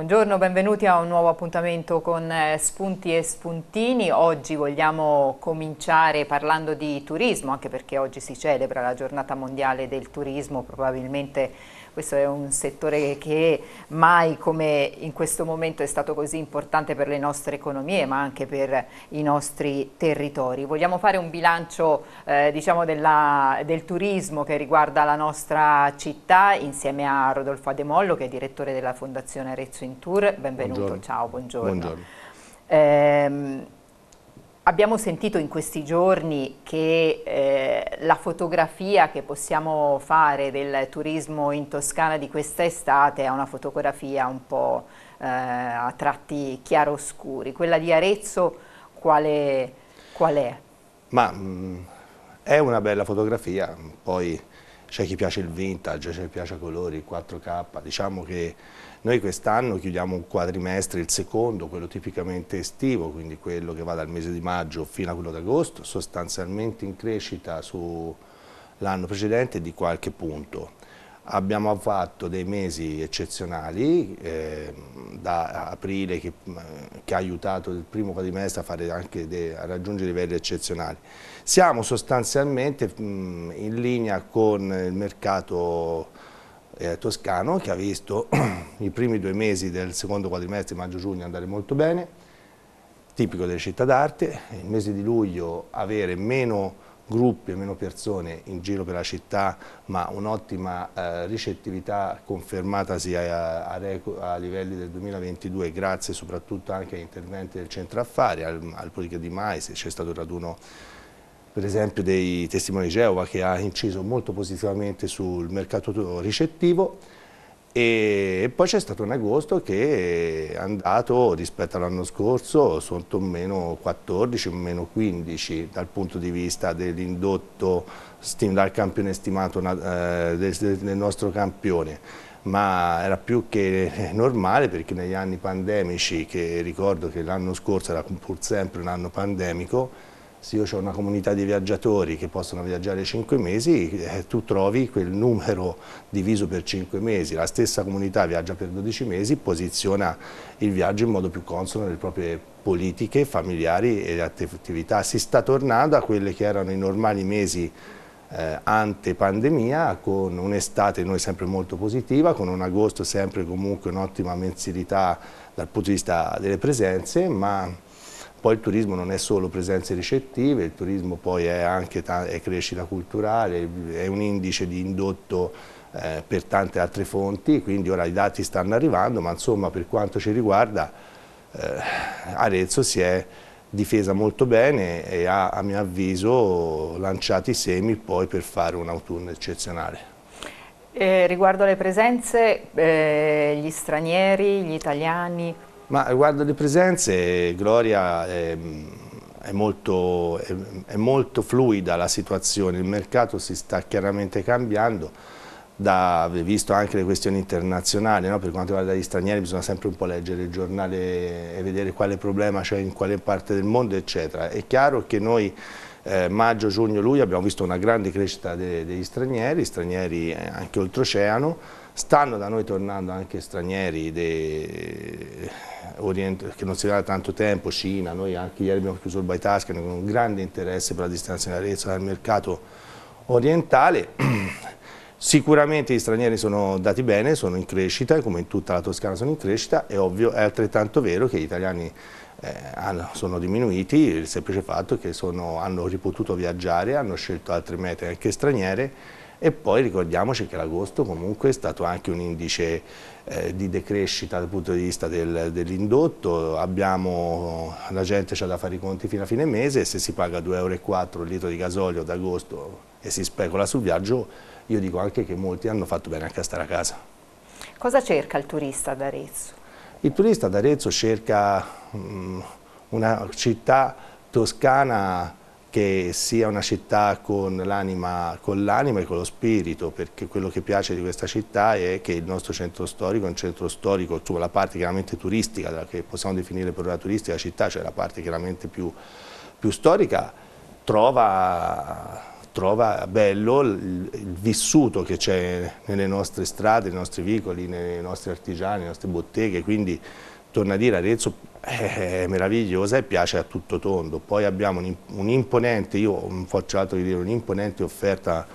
Buongiorno, benvenuti a un nuovo appuntamento con eh, Spunti e Spuntini. Oggi vogliamo cominciare parlando di turismo, anche perché oggi si celebra la giornata mondiale del turismo, probabilmente questo è un settore che mai come in questo momento è stato così importante per le nostre economie ma anche per i nostri territori. Vogliamo fare un bilancio eh, diciamo della, del turismo che riguarda la nostra città insieme a Rodolfo Ademollo che è direttore della Fondazione Arezzo in Tour. Benvenuto, buongiorno. ciao, buongiorno. buongiorno. Eh, Abbiamo sentito in questi giorni che eh, la fotografia che possiamo fare del turismo in Toscana di questa estate è una fotografia un po' eh, a tratti chiaroscuri. Quella di Arezzo quale, qual è? Ma mh, mm, è una bella fotografia, poi c'è chi piace il vintage, c'è chi piace i colori, il 4K, diciamo che noi quest'anno chiudiamo un quadrimestre, il secondo, quello tipicamente estivo, quindi quello che va dal mese di maggio fino a quello d'agosto, sostanzialmente in crescita sull'anno precedente di qualche punto. Abbiamo fatto dei mesi eccezionali, eh, da aprile che, che, ha aiutato il primo quadrimestre a, de, a raggiungere livelli eccezionali. Siamo sostanzialmente mh, in linea con il mercato eh, toscano che ha visto i primi due mesi del secondo quadrimestre, maggio-giugno, andare molto bene, tipico delle città d'arte, il mese di luglio avere meno gruppi o meno persone in giro per la città, ma un'ottima eh, ricettività confermatasi a, a, a, livelli del 2022 grazie soprattutto anche agli interventi del centro affari, al, al politica di Mais, c'è stato il raduno per esempio dei testimoni Geova che ha inciso molto positivamente sul mercato ricettivo e poi c'è stato un agosto che è andato rispetto all'anno scorso sotto meno 14, meno 15 dal punto di vista dell'indotto dal campione stimato eh, del nostro campione ma era più che normale perché negli anni pandemici che ricordo che l'anno scorso era pur sempre un anno pandemico se io ho una comunità di viaggiatori che possono viaggiare 5 mesi, eh, tu trovi quel numero diviso per 5 mesi, la stessa comunità viaggia per 12 mesi, posiziona il viaggio in modo più consono nelle proprie politiche familiari e attività. Si sta tornando a quelli che erano i normali mesi eh, ante pandemia, con un'estate noi sempre molto positiva, con un agosto sempre comunque un'ottima mensilità dal punto di vista delle presenze, ma poi il turismo non è solo presenze ricettive, il turismo poi è anche è crescita culturale, è un indice di indotto eh, per tante altre fonti, quindi ora i dati stanno arrivando, ma insomma per quanto ci riguarda eh, Arezzo si è difesa molto bene e ha a mio avviso lanciato i semi poi per fare un autunno eccezionale. Eh, riguardo alle presenze, eh, gli stranieri, gli italiani? Ma riguardo alle presenze, Gloria è, ehm, è, molto, è, è, molto, fluida la situazione, il mercato si sta chiaramente cambiando, da, visto anche le questioni internazionali, no? per quanto riguarda gli stranieri bisogna sempre un po' leggere il giornale e vedere quale problema c'è in quale parte del mondo eccetera. È chiaro che noi eh, maggio, giugno, luglio abbiamo visto una grande crescita de, degli stranieri, stranieri eh, anche oltreoceano, Stanno da noi tornando anche stranieri de... che non si dà da tanto tempo, Cina, noi anche ieri abbiamo chiuso il bytascan con un grande interesse per la distanza in arezzo dal mercato orientale. Sicuramente gli stranieri sono dati bene, sono in crescita, come in tutta la Toscana sono in crescita, è ovvio, è altrettanto vero che gli italiani eh, hanno, sono diminuiti, il semplice fatto che sono, hanno ripotuto viaggiare, hanno scelto altre mete anche straniere e poi ricordiamoci che l'agosto comunque è stato anche un indice eh, di decrescita dal punto di vista del, dell'indotto, la gente ha da fare i conti fino a fine mese e se si paga 2,4 euro il litro di gasolio ad agosto e si specula sul viaggio, io dico anche che molti hanno fatto bene anche a stare a casa. Cosa cerca il turista ad Arezzo? Il turista ad Arezzo cerca mh, mm, una città toscana che sia una città con l'anima e con lo spirito, perché quello che piace di questa città è che il nostro centro storico è un centro storico, cioè la parte chiaramente turistica, che possiamo definire per una turistica città, cioè la parte chiaramente più, più storica, trova, trova bello il, il vissuto che c'è nelle nostre strade, nei nostri vicoli, nei nostri artigiani, nelle nostre botteghe, quindi torna a dire Arezzo eh, è meravigliosa e piace a tutto tondo. Poi abbiamo un'imponente, io ho forciato di dire, un'imponente offerta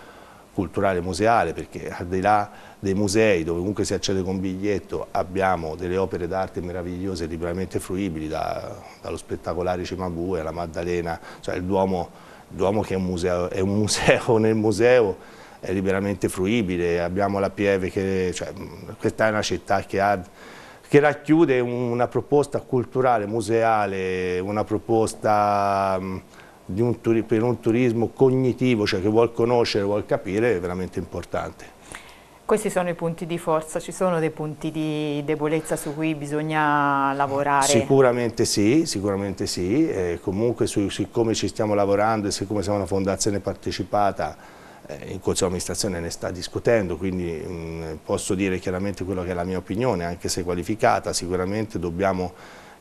culturale museale perché al di là dei musei dove comunque si accede con biglietto abbiamo delle opere d'arte meravigliose liberamente fruibili da, dallo spettacolare Cimabue alla Maddalena, cioè il Duomo, il Duomo che è un, museo, è un museo nel museo è liberamente fruibile, abbiamo la Pieve che cioè, questa è una città che ha che racchiude una proposta culturale, museale, una proposta mm, un per un turismo cognitivo, cioè che vuol conoscere, vuol capire, è veramente importante. Questi sono i punti di forza, ci sono dei punti di debolezza su cui bisogna lavorare? Sicuramente sì, sicuramente sì, e eh, comunque su, siccome ci stiamo lavorando e siccome siamo una fondazione partecipata eh, il Consiglio di amministrazione ne sta discutendo, quindi mh, mm, posso dire chiaramente quello che è la mia opinione, anche se qualificata, sicuramente dobbiamo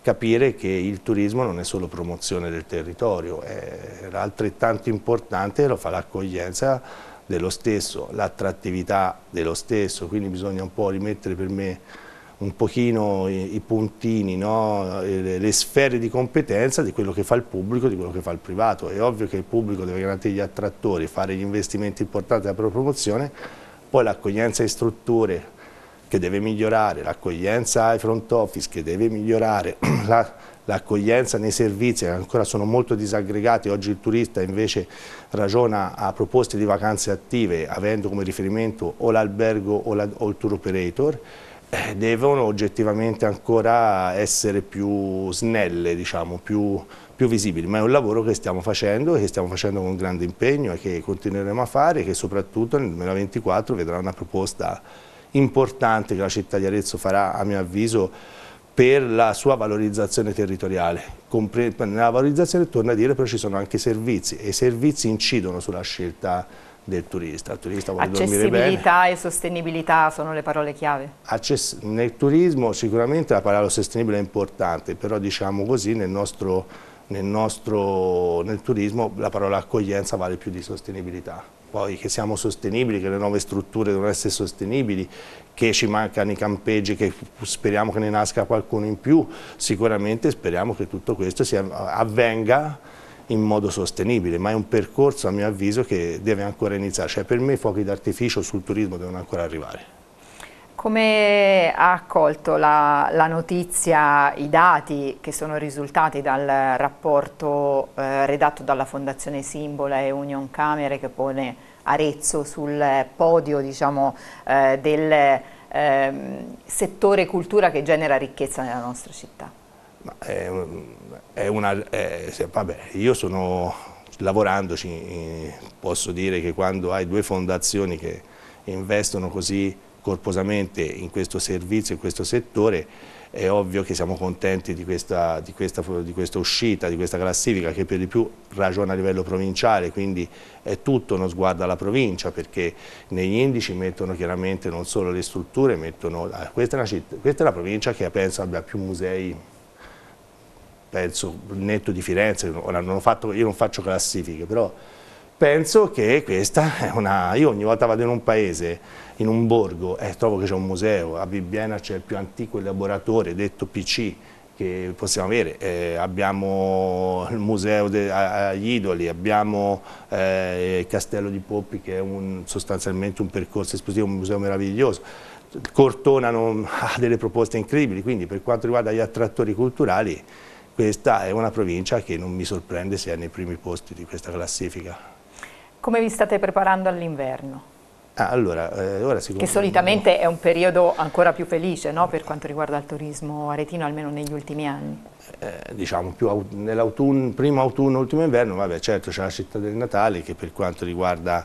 capire che il turismo non è solo promozione del territorio, è altrettanto importante lo fa l'accoglienza dello stesso, l'attrattività dello stesso, quindi bisogna un po' rimettere per me un pochino i, i puntini, no? le, le, sfere di competenza di quello che fa il pubblico e di quello che fa il privato. È ovvio che il pubblico deve garantire gli attrattori, fare gli investimenti importanti propria promozione, poi l'accoglienza in strutture che deve migliorare, l'accoglienza ai front office che deve migliorare, l'accoglienza nei servizi che ancora sono molto disaggregati, oggi il turista invece ragiona a proposte di vacanze attive avendo come riferimento o l'albergo o, la, o il tour operator, eh, devono oggettivamente ancora essere più snelle, diciamo, più, più visibili, ma è un lavoro che stiamo facendo e che stiamo facendo con grande impegno e che continueremo a fare e che soprattutto nel 2024 vedrà una proposta importante che la città di Arezzo farà a mio avviso per la sua valorizzazione territoriale. Nella valorizzazione torna a dire però ci sono anche i servizi e i servizi incidono sulla scelta del turista. Il turista vuole dormire bene. Accessibilità e sostenibilità sono le parole chiave. Access nel turismo sicuramente la parola sostenibile è importante, però diciamo così nel nostro, nel nostro nel turismo la parola accoglienza vale più di sostenibilità. Poi che siamo sostenibili, che le nuove strutture devono essere sostenibili, che ci mancano i campeggi, che speriamo che ne nasca qualcuno in più, sicuramente speriamo che tutto questo sia, avvenga in modo sostenibile, ma è un percorso a mio avviso che deve ancora iniziare, cioè per me i fuochi d'artificio sul turismo devono ancora arrivare. Come ha accolto la, la, notizia, i dati che sono risultati dal rapporto eh, redatto dalla Fondazione Simbola e Union Camere che pone Arezzo sul podio diciamo, eh, del eh, settore cultura che genera ricchezza nella nostra città? È, è una, è, vabbè, io sono lavorandoci, posso dire che quando hai due fondazioni che investono così corposamente in questo servizio, in questo settore, è ovvio che siamo contenti di questa, di, questa, di questa, uscita, di questa classifica che per di più ragiona a livello provinciale, quindi è tutto uno sguardo alla provincia perché negli indici mettono chiaramente non solo le strutture, mettono, ah, questa, è una città, questa è la provincia che penso abbia più musei penso netto di Firenze, non fatto, io non faccio classifiche, però penso che questa è una... Io ogni volta vado in un paese, in un borgo, e eh, trovo che c'è un museo, a Bibbiena c'è il più antico elaboratore, detto PC, che possiamo avere, eh, abbiamo il museo degli idoli, abbiamo eh, il castello di Poppi che è un, sostanzialmente un percorso espositivo, un museo meraviglioso, Cortona non, ha delle proposte incredibili, quindi per quanto riguarda gli attrattori culturali questa è una provincia che non mi sorprende se è nei primi posti di questa classifica. Come vi state preparando all'inverno? Ah, allora, eh, che solitamente è un periodo ancora più felice no? per quanto riguarda il turismo aretino, almeno negli ultimi anni. Eh, diciamo più nell'autunno, primo autunno, ultimo inverno, vabbè certo c'è la città del Natale che per quanto riguarda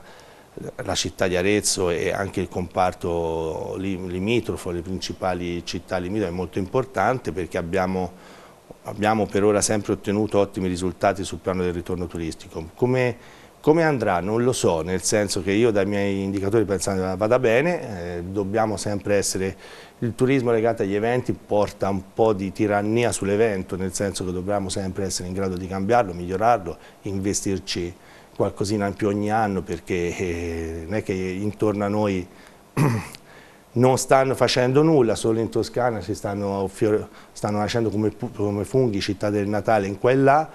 la città di Arezzo e anche il comparto limitrofo, le principali città limitrofe è molto importante perché abbiamo abbiamo per ora sempre ottenuto ottimi risultati sul piano del ritorno turistico. Come, come andrà? Non lo so, nel senso che io dai miei indicatori pensando che vada bene, eh, dobbiamo sempre essere... Il turismo legato agli eventi porta un po' di tirannia sull'evento, nel senso che dobbiamo sempre essere in grado di cambiarlo, migliorarlo, investirci qualcosina in più ogni anno perché eh, non è che intorno a noi non stanno facendo nulla, solo in Toscana si stanno, stanno nascendo come, come, funghi città del Natale in quella,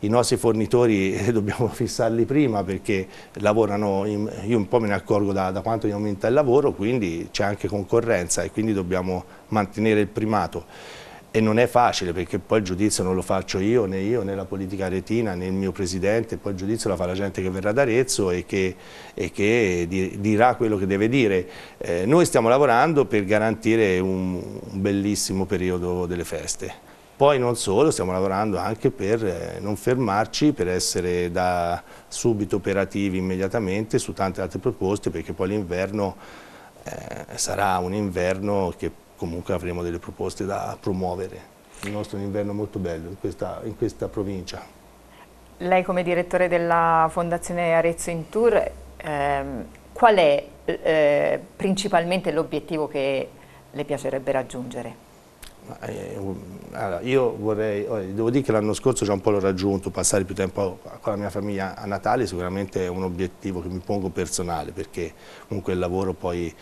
i nostri fornitori eh, dobbiamo fissarli prima perché lavorano, in, io un po' me ne accorgo da, da quanto aumenta il lavoro, quindi c'è anche concorrenza e quindi dobbiamo mantenere il primato e non è facile perché poi il giudizio non lo faccio io né io né la politica retina né il mio presidente, poi il giudizio la fa la gente che verrà ad Arezzo e che, e che dirà quello che deve dire. Eh, noi stiamo lavorando per garantire un, un, bellissimo periodo delle feste. Poi non solo, stiamo lavorando anche per eh, non fermarci, per essere da subito operativi immediatamente su tante altre proposte perché poi l'inverno eh, sarà un inverno che comunque avremo delle proposte da promuovere. Il nostro è un inverno molto bello in questa, in questa provincia. Lei come direttore della Fondazione Arezzo in Tour, ehm, qual è eh, principalmente l'obiettivo che le piacerebbe raggiungere? Eh, allora, io vorrei, oh, devo dire che l'anno scorso già un po' l'ho raggiunto, passare più tempo con la mia famiglia a Natale sicuramente è un obiettivo che mi pongo personale perché comunque il lavoro poi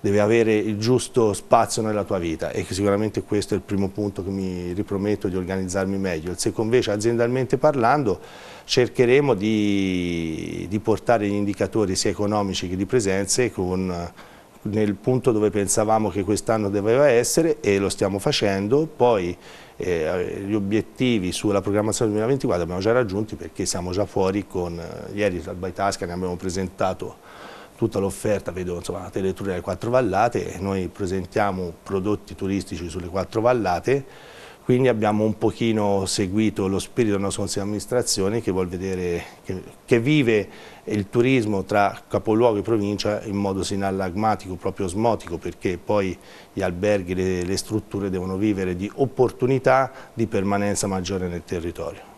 deve avere il giusto spazio nella tua vita e sicuramente questo è il primo punto che mi riprometto di organizzarmi meglio. Il secondo invece aziendalmente parlando cercheremo di, di portare gli indicatori sia economici che di presenze con nel punto dove pensavamo che quest'anno doveva essere e lo stiamo facendo, poi eh, gli obiettivi sulla programmazione 2024 abbiamo già raggiunti perché siamo già fuori con, eh, ieri al Baitasca ne abbiamo presentato tutta l'offerta, vedo insomma, la teletura delle quattro vallate, noi presentiamo prodotti turistici sulle quattro vallate, quindi abbiamo un pochino seguito lo spirito del nostro Consiglio di amministrazione che vuol vedere, che, che vive il turismo tra capoluogo e provincia in modo sinallagmatico, proprio osmotico, perché poi gli alberghi, le, le strutture devono vivere di opportunità di permanenza maggiore nel territorio.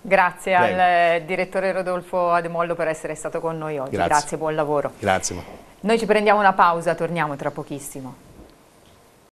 Grazie Prego. al direttore Rodolfo Ademollo per essere stato con noi oggi. Grazie, Grazie buon lavoro. Grazie. Noi ci prendiamo una pausa, torniamo tra pochissimo.